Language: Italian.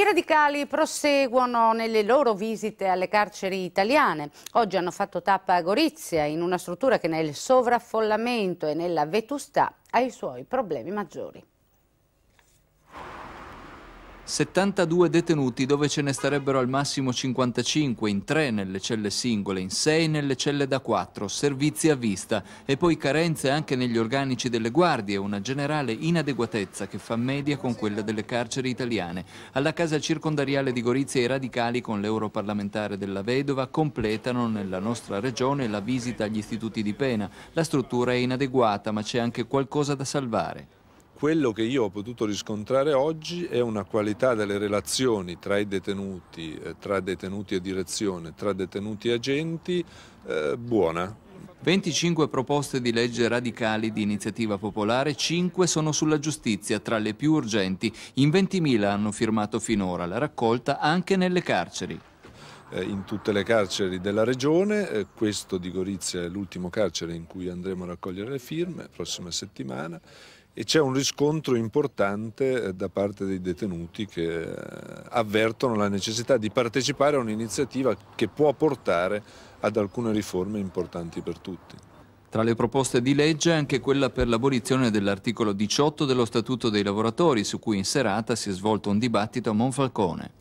I radicali proseguono nelle loro visite alle carceri italiane. Oggi hanno fatto tappa a Gorizia, in una struttura che nel sovraffollamento e nella vetustà ha i suoi problemi maggiori. 72 detenuti dove ce ne starebbero al massimo 55, in 3 nelle celle singole, in 6 nelle celle da 4, servizi a vista e poi carenze anche negli organici delle guardie, una generale inadeguatezza che fa media con quella delle carceri italiane. Alla casa circondariale di Gorizia i radicali con l'europarlamentare della vedova completano nella nostra regione la visita agli istituti di pena. La struttura è inadeguata ma c'è anche qualcosa da salvare quello che io ho potuto riscontrare oggi è una qualità delle relazioni tra i detenuti, eh, tra detenuti e direzione, tra detenuti e agenti eh, buona. 25 proposte di legge radicali di iniziativa popolare, 5 sono sulla giustizia, tra le più urgenti. In 20.000 hanno firmato finora la raccolta anche nelle carceri. Eh, in tutte le carceri della regione, eh, questo di Gorizia è l'ultimo carcere in cui andremo a raccogliere le firme, prossima settimana, e c'è un riscontro importante eh, da parte dei detenuti che avvertono la necessità di partecipare a un'iniziativa che può portare ad alcune riforme importanti per tutti. Tra le proposte di legge anche quella per l'abolizione dell'articolo 18 dello Statuto dei lavoratori, su cui in serata si è svolto un dibattito a Monfalcone.